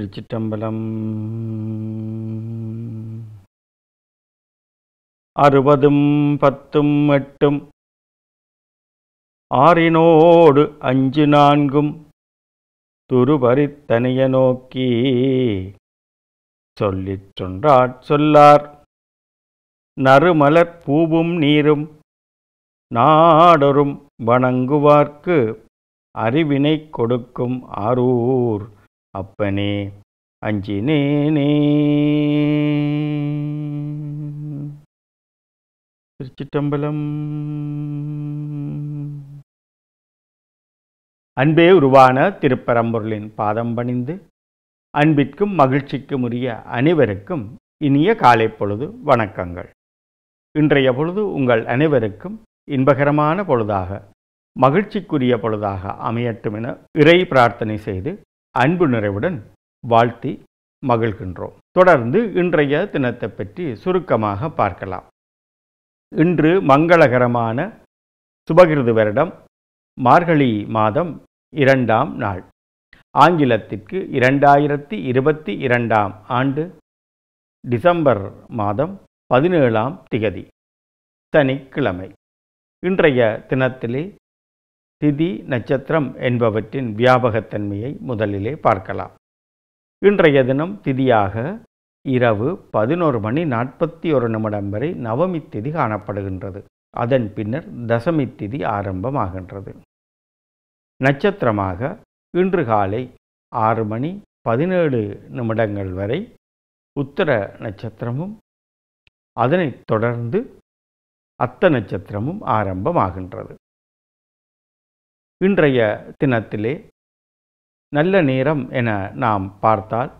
திருச்சிற்றம்பலம் அறுபதும் பத்தும் எட்டும் ஆறினோடு அஞ்சு நான்கும் துருபரித்தனைய நோக்கி சொல்லிச் சொன்றாற் சொல்லார் நறுமலர் பூவும் நீரும் நாடொரும் வணங்குவார்க்கு அறிவினை கொடுக்கும் ஆரூர் அப்பனே அஞ்சி நேனே திருச்சிட்டம்பலம் அன்பே உருவான திருப்பரம்பொருளின் பாதம் பணிந்து அன்பிற்கும் மகிழ்ச்சிக்கும் உரிய அனைவருக்கும் இனிய காலை பொழுது வணக்கங்கள் இன்றைய பொழுது உங்கள் அனைவருக்கும் இன்பகரமான பொழுதாக மகிழ்ச்சிக்குரிய பொழுதாக அமையட்டும் என இறை பிரார்த்தனை செய்து அன்பு நிறைவுடன் வாழ்த்தி மகிழ்கின்றோம் தொடர்ந்து இன்றைய தினத்தை பற்றி சுருக்கமாக பார்க்கலாம் இன்று மங்களகரமான சுபகிருது வருடம் மார்கழி மாதம் இரண்டாம் நாள் ஆங்கிலத்திற்கு இரண்டாயிரத்தி இருபத்தி இரண்டாம் ஆண்டு டிசம்பர் மாதம் பதினேழாம் திகதி சனிக்கிழமை இன்றைய தினத்திலே திதி நட்சத்திரம் என்பவற்றின் வியாபகத்தன்மையை முதலிலே பார்க்கலாம் இன்றைய தினம் திதியாக இரவு பதினோரு மணி நாற்பத்தி ஒரு நிமிடம் வரை நவமி திதி காணப்படுகின்றது அதன் பின்னர் தசமி திதி ஆரம்பமாகின்றது நட்சத்திரமாக இன்று காலை ஆறு மணி பதினேழு நிமிடங்கள் வரை உத்தர நட்சத்திரமும் அதனைத் தொடர்ந்து அத்த நட்சத்திரமும் ஆரம்பமாகின்றது இன்றைய தினத்திலே நல்ல நேரம் என நாம் பார்த்தால்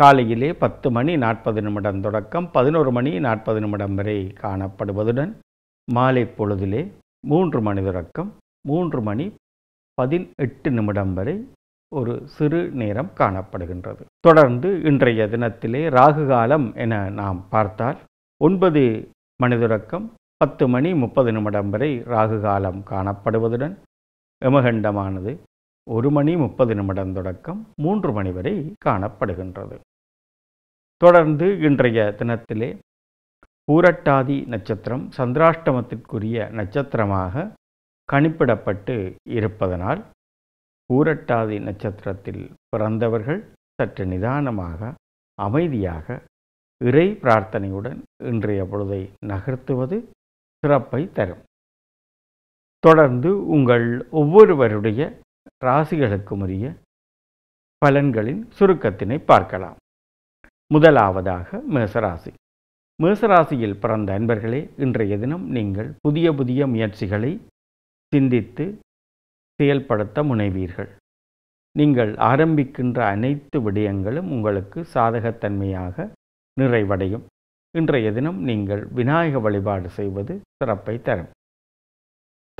காலையிலே பத்து மணி நாற்பது நிமிடம் தொடக்கம் பதினோரு மணி நாற்பது நிமிடம் வரை காணப்படுவதுடன் மாலை பொழுதிலே மூன்று மணி தொடக்கம் மூன்று மணி பதினெட்டு நிமிடம் வரை ஒரு சிறு நேரம் காணப்படுகின்றது தொடர்ந்து இன்றைய தினத்திலே ராகு காலம் என நாம் பார்த்தால் ஒன்பது மணி தொடக்கம் பத்து மணி முப்பது நிமிடம் வரை ராகு காலம் காணப்படுவதுடன் எமகண்டமானது ஒரு மணி முப்பது நிமிடம் தொடக்கம் மூன்று மணி வரை காணப்படுகின்றது தொடர்ந்து இன்றைய தினத்திலே பூரட்டாதி நட்சத்திரம் சந்திராஷ்டமத்திற்குரிய நட்சத்திரமாக கணிப்பிடப்பட்டு இருப்பதனால் பூரட்டாதி நட்சத்திரத்தில் பிறந்தவர்கள் சற்று நிதானமாக அமைதியாக இறை பிரார்த்தனையுடன் இன்றைய பொழுதை நகர்த்துவது சிறப்பை தரும் தொடர்ந்து உங்கள் ஒவ்வொருவருடைய உரிய பலன்களின் சுருக்கத்தினை பார்க்கலாம் முதலாவதாக மேசராசி மேசராசியில் பிறந்த அன்பர்களே இன்றைய தினம் நீங்கள் புதிய புதிய முயற்சிகளை சிந்தித்து செயல்படுத்த முனைவீர்கள் நீங்கள் ஆரம்பிக்கின்ற அனைத்து விடயங்களும் உங்களுக்கு சாதகத்தன்மையாக நிறைவடையும் இன்றைய தினம் நீங்கள் விநாயக வழிபாடு செய்வது சிறப்பை தரும்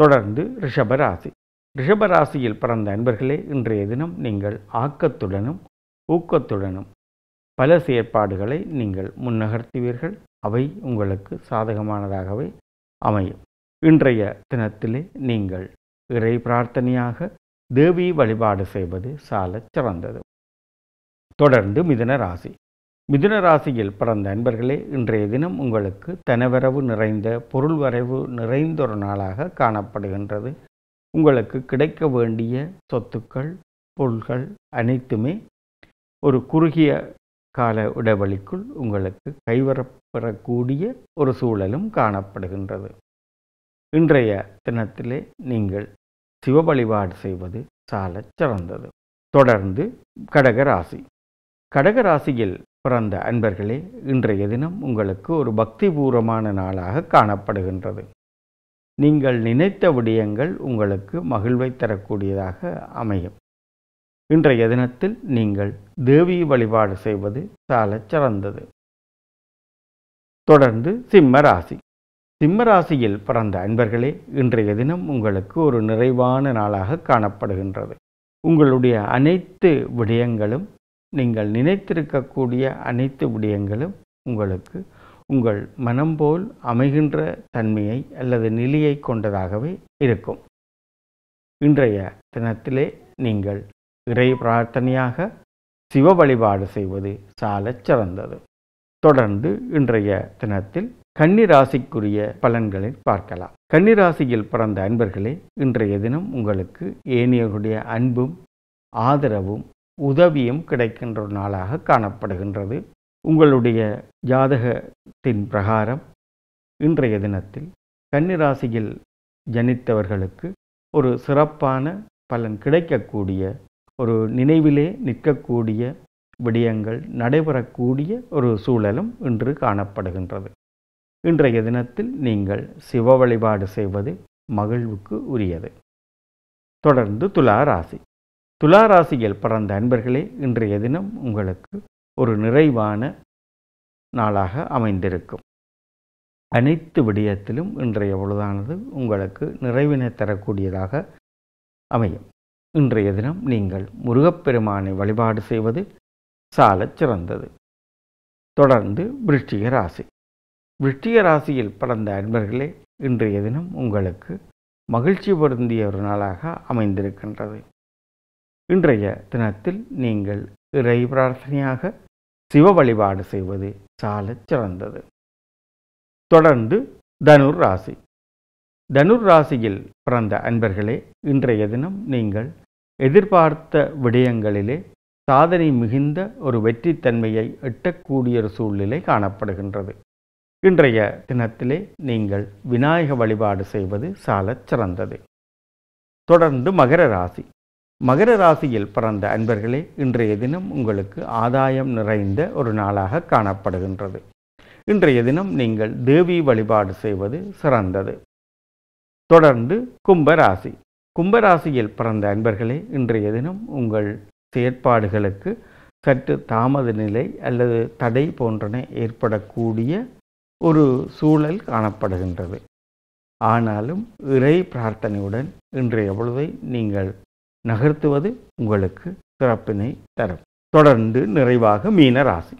தொடர்ந்து ரிஷபராசி ரிஷபராசியில் பிறந்த அன்பர்களே இன்றைய தினம் நீங்கள் ஆக்கத்துடனும் ஊக்கத்துடனும் பல செயற்பாடுகளை நீங்கள் முன்னகர்த்துவீர்கள் அவை உங்களுக்கு சாதகமானதாகவே அமையும் இன்றைய தினத்திலே நீங்கள் இறை பிரார்த்தனையாக தேவி வழிபாடு செய்வது சால சிறந்தது தொடர்ந்து மிதன ராசி மிதுன ராசியில் பிறந்த அன்பர்களே இன்றைய தினம் உங்களுக்கு தனவரவு நிறைந்த பொருள் வரைவு நிறைந்த ஒரு நாளாக காணப்படுகின்றது உங்களுக்கு கிடைக்க வேண்டிய சொத்துக்கள் பொருள்கள் அனைத்துமே ஒரு குறுகிய கால இடைவெளிக்குள் உங்களுக்கு கைவரப்பெறக்கூடிய ஒரு சூழலும் காணப்படுகின்றது இன்றைய தினத்திலே நீங்கள் சிவ வழிபாடு செய்வது சால சிறந்தது தொடர்ந்து கடகராசி கடகராசியில் பிறந்த அன்பர்களே இன்றைய தினம் உங்களுக்கு ஒரு பக்திபூர்வமான நாளாக காணப்படுகின்றது நீங்கள் நினைத்த விடயங்கள் உங்களுக்கு மகிழ்வை தரக்கூடியதாக அமையும் இன்றைய தினத்தில் நீங்கள் தேவி வழிபாடு செய்வது சாலச் சிறந்தது தொடர்ந்து சிம்ம ராசி சிம்ம ராசியில் பிறந்த அன்பர்களே இன்றைய தினம் உங்களுக்கு ஒரு நிறைவான நாளாக காணப்படுகின்றது உங்களுடைய அனைத்து விடயங்களும் நீங்கள் நினைத்திருக்கக்கூடிய அனைத்து விடயங்களும் உங்களுக்கு உங்கள் மனம் போல் அமைகின்ற தன்மையை அல்லது நிலையை கொண்டதாகவே இருக்கும் இன்றைய தினத்திலே நீங்கள் இறை பிரார்த்தனையாக சிவ வழிபாடு செய்வது சால சிறந்தது தொடர்ந்து இன்றைய தினத்தில் கன்னிராசிக்குரிய பலன்களை பார்க்கலாம் கன்னிராசியில் பிறந்த அன்பர்களே இன்றைய தினம் உங்களுக்கு ஏனியர்களுடைய அன்பும் ஆதரவும் உதவியும் கிடைக்கின்ற நாளாக காணப்படுகின்றது உங்களுடைய ஜாதகத்தின் பிரகாரம் இன்றைய தினத்தில் கன்னிராசியில் ஜனித்தவர்களுக்கு ஒரு சிறப்பான பலன் கிடைக்கக்கூடிய ஒரு நினைவிலே நிற்கக்கூடிய விடயங்கள் நடைபெறக்கூடிய ஒரு சூழலும் இன்று காணப்படுகின்றது இன்றைய தினத்தில் நீங்கள் சிவ வழிபாடு செய்வது மகிழ்வுக்கு உரியது தொடர்ந்து துலா ராசி துலா ராசியில் பிறந்த அன்பர்களே இன்றைய தினம் உங்களுக்கு ஒரு நிறைவான நாளாக அமைந்திருக்கும் அனைத்து விடயத்திலும் இன்றைய பொழுதானது உங்களுக்கு நிறைவினை தரக்கூடியதாக அமையும் இன்றைய தினம் நீங்கள் முருகப்பெருமானை வழிபாடு செய்வது சாலச் சிறந்தது தொடர்ந்து விருஷ்டிக ராசி விருஷ்டிக ராசியில் பிறந்த அன்பர்களே இன்றைய தினம் உங்களுக்கு மகிழ்ச்சி பொருந்திய ஒரு நாளாக அமைந்திருக்கின்றது இன்றைய தினத்தில் நீங்கள் இறை பிரார்த்தனையாக சிவ வழிபாடு செய்வது சாலச் சிறந்தது தொடர்ந்து தனுர் ராசி தனுர் ராசியில் பிறந்த அன்பர்களே இன்றைய தினம் நீங்கள் எதிர்பார்த்த விடயங்களிலே சாதனை மிகுந்த ஒரு வெற்றித்தன்மையை எட்டக்கூடிய ஒரு சூழ்நிலை காணப்படுகின்றது இன்றைய தினத்திலே நீங்கள் விநாயக வழிபாடு செய்வது சாலச் சிறந்தது தொடர்ந்து மகர ராசி மகர ராசியில் பிறந்த அன்பர்களே இன்றைய தினம் உங்களுக்கு ஆதாயம் நிறைந்த ஒரு நாளாக காணப்படுகின்றது இன்றைய தினம் நீங்கள் தேவி வழிபாடு செய்வது சிறந்தது தொடர்ந்து கும்பராசி கும்பராசியில் பிறந்த அன்பர்களே இன்றைய தினம் உங்கள் செயற்பாடுகளுக்கு சற்று தாமத நிலை அல்லது தடை போன்றன ஏற்படக்கூடிய ஒரு சூழல் காணப்படுகின்றது ஆனாலும் இறை பிரார்த்தனையுடன் இன்றைய பொழுதை நீங்கள் நகர்த்துவது உங்களுக்கு சிறப்பினை தரும் தொடர்ந்து நிறைவாக மீன ராசி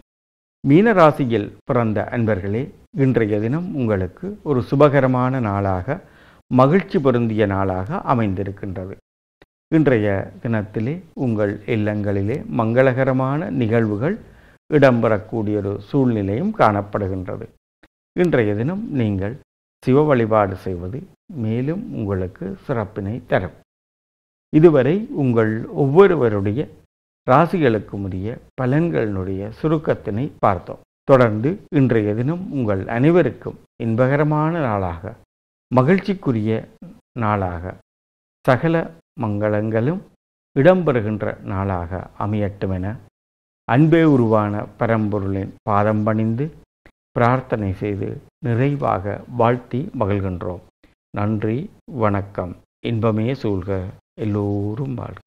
மீன ராசியில் பிறந்த அன்பர்களே இன்றைய தினம் உங்களுக்கு ஒரு சுபகரமான நாளாக மகிழ்ச்சி பொருந்திய நாளாக அமைந்திருக்கின்றது இன்றைய தினத்திலே உங்கள் இல்லங்களிலே மங்களகரமான நிகழ்வுகள் இடம்பெறக்கூடிய ஒரு சூழ்நிலையும் காணப்படுகின்றது இன்றைய தினம் நீங்கள் சிவ வழிபாடு செய்வது மேலும் உங்களுக்கு சிறப்பினை தரும் இதுவரை உங்கள் ஒவ்வொருவருடைய ராசிகளுக்கும் உரிய பலன்களினுடைய சுருக்கத்தினை பார்த்தோம் தொடர்ந்து இன்றைய தினம் உங்கள் அனைவருக்கும் இன்பகரமான நாளாக மகிழ்ச்சிக்குரிய நாளாக சகல மங்களங்களும் இடம்பெறுகின்ற நாளாக அமையட்டும் என அன்பே உருவான பரம்பொருளின் பாதம் பணிந்து பிரார்த்தனை செய்து நிறைவாக வாழ்த்தி மகிழ்கின்றோம் நன்றி வணக்கம் இன்பமே சூழ்க எல்லோரும் வாழ்க